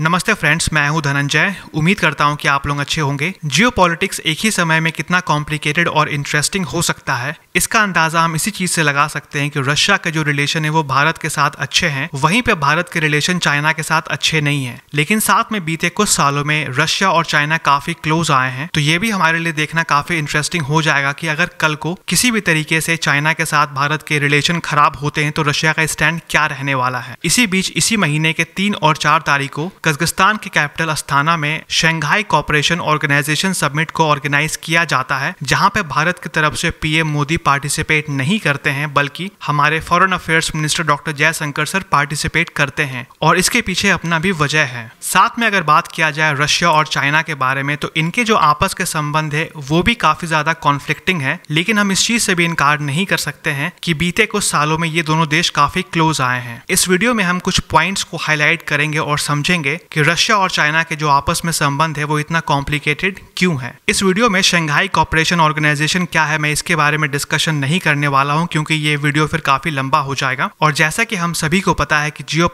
नमस्ते फ्रेंड्स मैं हूं धनंजय उम्मीद करता हूं कि आप लोग अच्छे होंगे जियो एक ही समय में कितना कॉम्प्लिकेटेड और इंटरेस्टिंग हो सकता है इसका अंदाजा हम इसी चीज से लगा सकते हैं कि रशिया के जो रिलेशन है वो भारत के साथ अच्छे हैं वहीं पे भारत के रिलेशन चाइना के साथ अच्छे नहीं है लेकिन साथ में बीते कुछ सालों में रशिया और चाइना काफी क्लोज आए हैं तो ये भी हमारे लिए देखना काफी इंटरेस्टिंग हो जाएगा की अगर कल को किसी भी तरीके से चाइना के साथ भारत के रिलेशन खराब होते हैं तो रशिया का स्टैंड क्या रहने वाला है इसी बीच इसी महीने के तीन और चार तारीख को कजगस्तान के कैपिटल अस्थाना में शंघाई कॉपरेशन ऑर्गेनाइजेशन समिट को ऑर्गेनाइज किया जाता है जहां पे भारत की तरफ से पीएम मोदी पार्टिसिपेट नहीं करते हैं बल्कि हमारे foreign affairs minister doctor Jaishankar sir participate करते हैं और इसके पीछे अपना भी वजह है साथ में अगर बात किया जाए रशिया और चाइना के बारे में तो इनके जो आपस के संबंध है वो भी काफी ज्यादा कॉन्फ्लिक्टिंग है लेकिन हम इस चीज से भी इनकार नहीं कर सकते हैं कि बीते कुछ सालों में ये दोनों देश काफी क्लोज आए हैं इस वीडियो में हम कुछ पॉइंट्स को हाईलाइट करेंगे और समझेंगे कि रशिया और चाइना के जो आपस में संबंध है वो इतना कॉम्प्लिकेटेड क्यों है इस वीडियो में शंघाई कॉपरेशन ऑर्गेनाइजेशन क्या है मैं इसके बारे में डिस्कशन नहीं करने वाला हूँ क्योंकि ये वीडियो फिर काफी लंबा हो जाएगा और जैसा की हम सभी को पता है की जियो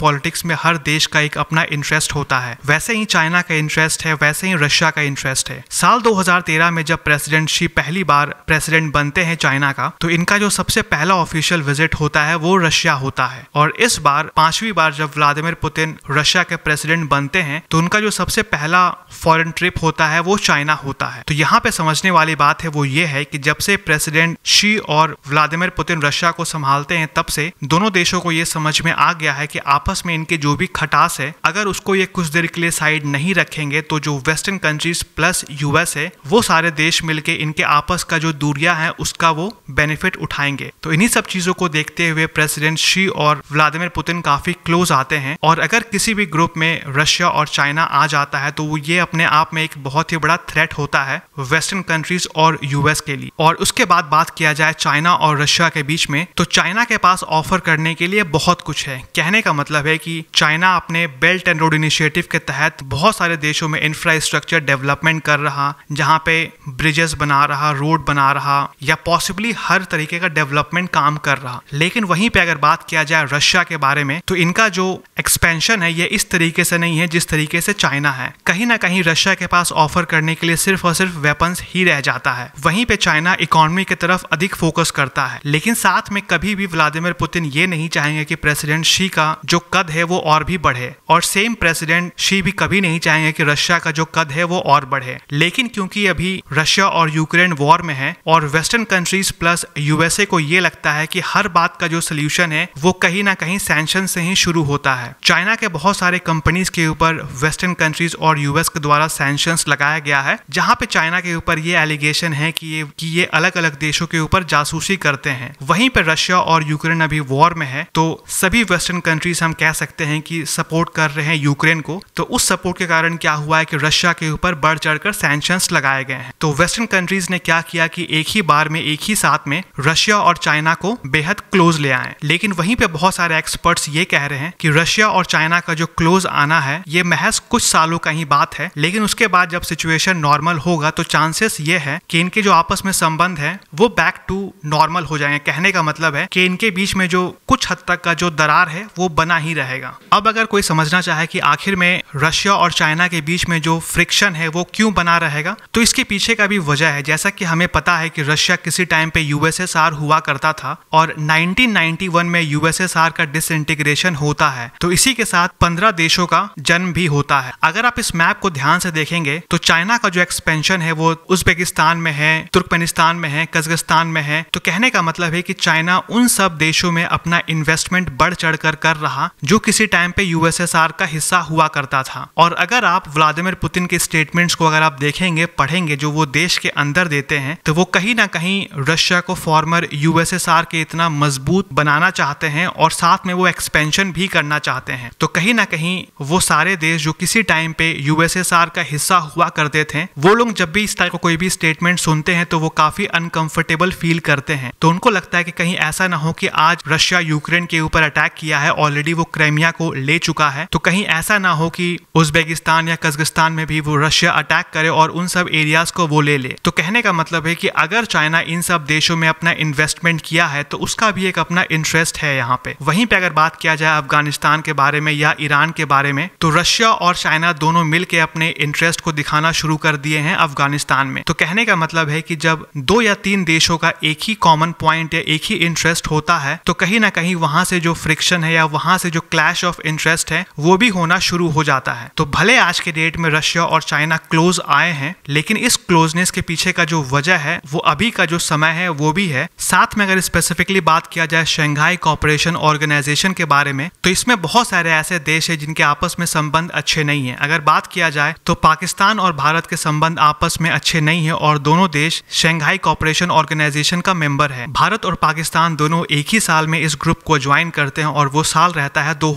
में हर देश का एक अपना इंटरेस्ट होता है वैसे ही चाइना का इंटरेस्ट है वैसे ही रशिया का इंटरेस्ट है साल दो में जब प्रेसिडेंट शी पहली बार प्रेसिडेंट बनते हैं चाइना का तो इनका जो सबसे पहला ऑफिशियल विजिट होता है वो रशिया होता है और इस बार पांचवी बार जब व्लादिमिर पुतिन रशिया के प्रेसिडेंट बनते हैं तो उनका जो सबसे पहला फॉरेन ट्रिप होता है वो चाइना होता है तो यहाँ पे समझने वाली बात है वो ये है कि जब से प्रेसिडेंट शी और व्लादिमिर पुतिन रशिया को संभालते हैं तब से दोनों देशों को ये समझ में आ गया है कि आपस में इनके जो भी खटास है अगर उसको ये कुछ देर के लिए साइड नहीं रखेंगे तो जो वेस्टर्न कंट्रीज प्लस यूएस है वो सारे देश मिलके इनके आपस का जो दूरिया है उसका वो बेनिफिट उठाएंगे तो इन्हीं सब चीजों को देखते हुए प्रेसिडेंट शी और व्लादिमिर पुतिन काफी क्लोज आते हैं और अगर किसी भी ग्रुप में रशिया और चाइना आ जाता है तो वो ये अपने आप में एक बहुत ही बड़ा थ्रेट होता है वेस्टर्न कंट्रीज और यूएस के लिए और उसके बाद बात किया जाए चाइना और रशिया के बीच में तो चाइना के पास ऑफर करने के लिए बहुत कुछ है कहने का मतलब है कि चाइना अपने बेल्ट एंड रोड इनिशिएटिव के तहत बहुत सारे देशों में इंफ्रास्ट्रक्चर डेवलपमेंट कर रहा जहाँ पे ब्रिजेस बना रहा रोड बना रहा या पॉसिबली हर तरीके का डेवलपमेंट काम कर रहा लेकिन वहीं पे अगर बात किया जाए रशिया के बारे में तो इनका जो एक्सपेंशन है ये इस तरीके से नहीं नहीं है जिस तरीके से चाइना है कहीं ना कहीं रशिया के पास ऑफर करने के लिए सिर्फ और सिर्फ वेपन्स ही रह जाता है वहीं पे चाइना इकोनॉमी की तरफ अधिक फोकस करता है लेकिन साथ में कभी भी व्लादिमिर पुतिन ये नहीं चाहेंगे कि प्रेसिडेंट शी का जो कद है वो और भी बढ़े और सेम प्रेसिडेंट शी भी कभी नहीं चाहेंगे कि रशिया का जो कद है वो और बढ़े लेकिन क्योंकि अभी रशिया और यूक्रेन वॉर में है और वेस्टर्न कंट्रीज प्लस यूएसए को ये लगता है कि हर बात का जो सोल्यूशन है वो कहीं ना कहीं सैंक्शन से ही शुरू होता है चाइना के बहुत सारे कंपनीज की के ऊपर वेस्टर्न कंट्रीज और यूएस के द्वारा सैंक्शंस लगाया गया है जहां पे चाइना के ऊपर ये एलिगेशन है कि ये कि ये अलग अलग देशों के ऊपर जासूसी करते हैं वहीं पे रशिया और यूक्रेन अभी वॉर में है तो सभी वेस्टर्न कंट्रीज हम कह सकते हैं कि सपोर्ट कर रहे हैं यूक्रेन को तो उस सपोर्ट के कारण क्या हुआ है कि रशिया के ऊपर बढ़ चढ़कर सैंक्शंस लगाए गए हैं तो वेस्टर्न कंट्रीज ने क्या किया कि एक ही बार में एक ही साथ में रशिया और चाइना को बेहद क्लोज ले आए लेकिन वहीं पे बहुत सारे एक्सपर्ट्स ये कह रहे हैं कि रशिया और चाइना का जो क्लोज आना है है ये महज कुछ सालों का ही बात है लेकिन उसके बाद जब सिचुएशन नॉर्मल होगा तो चांसेस ये है कि इनके जो आपस में संबंध है वो बैक टू नॉर्मल हो जाएंगे कहने का मतलब है कि इनके बीच में जो कुछ हद तक का जो दरार है वो बना ही रहेगा अब अगर कोई समझना चाहे कि आखिर में रशिया और चाइना के बीच में जो फ्रिक्शन है वो क्यों बना रहेगा तो इसके पीछे का भी वजह है जैसा कि हमें पता है कि रशिया किसी टाइम पे यूएसएसआर हुआ करता था और 1991 में यूएसएसआर का डिसइंटीग्रेशन होता है तो इसी के साथ 15 देशों का जन्म भी होता है अगर आप इस मैप को ध्यान से देखेंगे तो चाइना का जो एक्सपेंशन है वो उज्बेकिस्तान में है तुर्कमेनिस्तान में है कजगस्तान में है तो कहने का मतलब है कि चाइना उन सब देशों में अपना इन्वेस्टमेंट बढ़ चढ़ कर कर रहा जो किसी टाइम पे यूएसएसआर का हिस्सा हुआ करता था और अगर आप व्लादिमिर पुतिन के स्टेटमेंट्स को अगर आप देखेंगे पढ़ेंगे जो वो देश के अंदर देते हैं तो वो कहीं ना कहीं रशिया को फॉर्मर यूएसएसआर के इतना मजबूत बनाना चाहते हैं और साथ में वो एक्सपेंशन भी करना चाहते हैं तो कहीं ना कहीं वो सारे देश जो किसी टाइम पे यूएसएसआर का हिस्सा हुआ करते थे वो लोग जब भी इस टाइप का कोई भी स्टेटमेंट सुनते हैं तो वो काफी अनकंफर्टेबल फील करते हैं तो उनको लगता है कि कहीं ऐसा ना हो कि आज रशिया यूक्रेन के ऊपर अटैक किया है ऑलरेडी वो क्रेमिया को ले चुका है तो कहीं ऐसा ना हो कि उज्बेकिस्तान या कजगिस्तान में भी वो रशिया अटैक करे और उन सब एरियाज को वो ले ले तो कहने का मतलब है कि अगर चाइना इन सब देशों में अपना इन्वेस्टमेंट किया है तो उसका भी एक अपना इंटरेस्ट है यहाँ पे वहीं पे अगर बात किया जाए अफगानिस्तान के बारे में या ईरान के बारे में तो रशिया और चाइना दोनों मिलकर अपने इंटरेस्ट को दिखाना शुरू कर दिए हैं अफगानिस्तान में तो कहने का मतलब है कि जब दो या तीन देशों का एक ही कॉमन पॉइंट या एक ही इंटरेस्ट होता है तो कहीं ना कहीं वहां से जो फ्रिक्शन है या वहां से जो क्लैश ऑफ इंटरेस्ट है वो भी होना शुरू हो जाता है तो भले आज के डेट में रशिया और चाइना क्लोज आए हैं लेकिन इस क्लोजनेस के पीछे का जो वजह है वो अभी का जो समय है वो भी है साथ में अगर स्पेसिफिकली बात किया जाए शंघाई कॉपरेशन ऑर्गेनाइजेशन के बारे में तो इसमें बहुत सारे ऐसे देश है जिनके आपस में संबंध अच्छे नहीं है अगर बात किया जाए तो पाकिस्तान और भारत के संबंध आपस में अच्छे नहीं है और दोनों देश शंघाई कॉपरेशन ऑर्गेनाइजेशन का मेंबर है भारत और पाकिस्तान दोनों एक ही साल में इस ग्रुप को ज्वाइन करते हैं और वो साल रहता है दो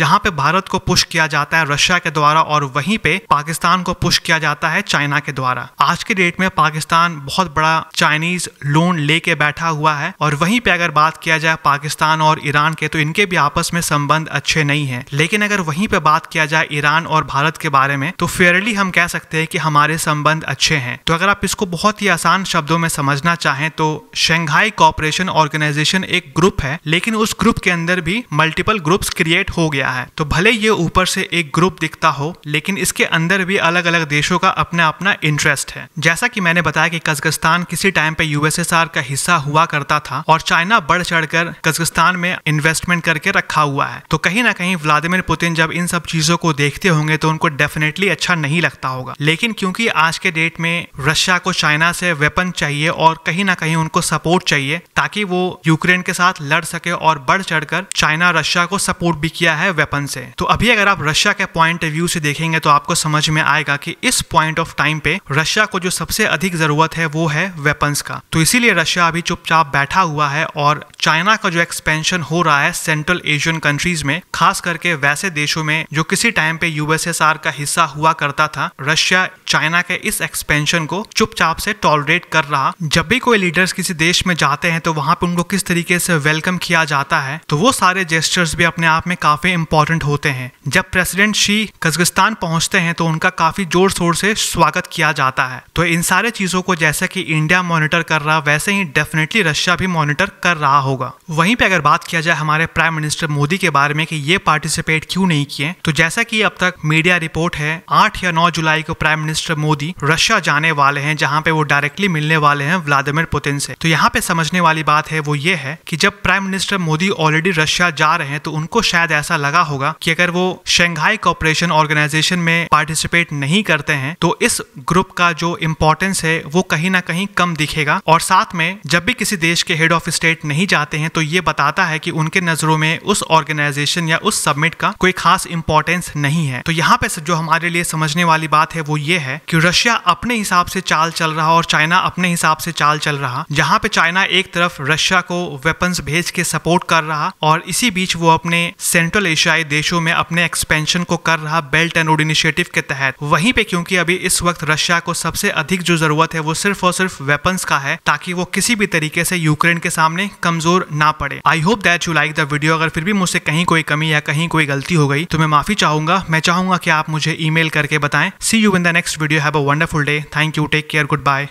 जहां पे भारत को पुश किया जाता है रशिया के द्वारा और वहीं पे पाकिस्तान को पुश किया जाता है चाइना के द्वारा आज के डेट में पाकिस्तान बहुत बड़ा चाइनीज लोन लेके बैठा हुआ है और वहीं पे अगर बात किया जाए पाकिस्तान और ईरान के तो इनके भी आपस में संबंध अच्छे नहीं है लेकिन अगर वहीं वहीं पे बात किया जाए ईरान और भारत के बारे में तो फेयरली हम कह सकते हैं कि हमारे संबंध अच्छे हैं तो अगर आप इसको बहुत ही आसान शब्दों में समझना चाहें तो शंघाई कॉपरेशन ऑर्गेनाइजेशन एक ग्रुप है लेकिन उस ग्रुप के अंदर भी मल्टीपल ग्रुप्स क्रिएट हो गया है तो भले ये ऊपर से एक ग्रुप दिखता हो लेकिन इसके अंदर भी अलग अलग देशों का अपना अपना इंटरेस्ट है जैसा कि मैंने बताया कि कजगस्तान किसी टाइम पे यूएसएसआर का हिस्सा हुआ करता था और चाइना बढ़ चढ़कर कजगस्तान में इन्वेस्टमेंट करके रखा हुआ है तो कहीं ना कहीं व्लादिमिर पुतिन जब इन सब चीज़ों को देखते होंगे तो उनको डेफिनेटली अच्छा नहीं लगता होगा लेकिन क्योंकि आज के डेट में रशिया को चाइना से वेपन चाहिए और कहीं ना कहीं उनको सपोर्ट चाहिए ताकि वो यूक्रेन के साथ लड़ सके और बढ़ चढ़कर चाइना रशिया को सपोर्ट भी किया है वेपन से तो अभी अगर आप रशिया के पॉइंट ऑफ व्यू से देखेंगे तो आपको समझ में आएगा कि इस पॉइंट ऑफ टाइम पे रशिया को जो सबसे अधिक जरूरत है वो है वेपन्स का तो इसीलिए रशिया अभी चुपचाप बैठा हुआ है और चाइना का जो एक्सपेंशन हो रहा है सेंट्रल एशियन कंट्रीज में खास करके वैसे देशों में में जो किसी टाइम पे यूएसएसआर का हिस्सा हुआ करता था रशिया चाइना के इस एक्सपेंशन को चुपचाप से टॉलरेट कर रहा जब भी कोई लीडर्स किसी देश में जाते हैं तो वहां पर उनको किस तरीके से वेलकम किया जाता है तो वो सारे जेस्टर्स भी अपने आप में काफी इंपॉर्टेंट होते हैं जब प्रेसिडेंट शी कजगिस्तान पहुंचते हैं तो उनका काफी जोर शोर से स्वागत किया जाता है तो इन सारे चीजों को जैसे कि इंडिया मॉनिटर कर रहा वैसे ही डेफिनेटली रशिया भी मॉनिटर कर रहा होगा वहीं पे अगर बात किया जाए हमारे प्राइम मिनिस्टर मोदी के बारे में कि ये पार्टिसिपेट क्यों नहीं किया देखिए तो जैसा कि अब तक मीडिया रिपोर्ट है आठ या नौ जुलाई को प्राइम मिनिस्टर मोदी रशिया जाने वाले हैं जहाँ पे वो डायरेक्टली मिलने वाले हैं व्लादिमिर पुतिन से तो यहाँ पे समझने वाली बात है वो ये है कि जब prime minister Modi already Russia जा रहे हैं तो उनको शायद ऐसा लगा होगा कि अगर वो शंघाई कॉपरेशन ऑर्गेनाइजेशन में पार्टिसिपेट नहीं करते हैं तो इस ग्रुप का जो इम्पोर्टेंस है वो कहीं ना कहीं कम दिखेगा और साथ में जब भी किसी देश के हेड ऑफ स्टेट नहीं जाते हैं तो ये बताता है कि उनके नजरों में उस ऑर्गेनाइजेशन या उस सबमिट का कोई खास इंपॉर्टेंस नहीं है तो यहाँ पे जो हमारे लिए समझने वाली बात है वो ये है कि रशिया अपने हिसाब से चाल चल रहा और चाइना अपने हिसाब से चाल चल रहा जहाँ पे चाइना एक तरफ रशिया को वेपन्स भेज के सपोर्ट कर रहा और इसी बीच वो अपने सेंट्रल एशियाई देशों में अपने एक्सपेंशन को कर रहा बेल्ट एंड रोड इनिशिएटिव के तहत वहीं पे क्योंकि अभी इस वक्त रशिया को सबसे अधिक जो जरूरत है वो सिर्फ और सिर्फ वेपन्स का है ताकि वो किसी भी तरीके से यूक्रेन के सामने कमजोर ना पड़े I hope that you like the video अगर फिर भी मुझसे कहीं कोई कमी या कहीं कोई गलती हो गई तो मैं माफ़ी चाहूँगा मैं चाहूँगा कि आप मुझे ईमेल करके बताएं see you in the next video have a wonderful day thank you take care good bye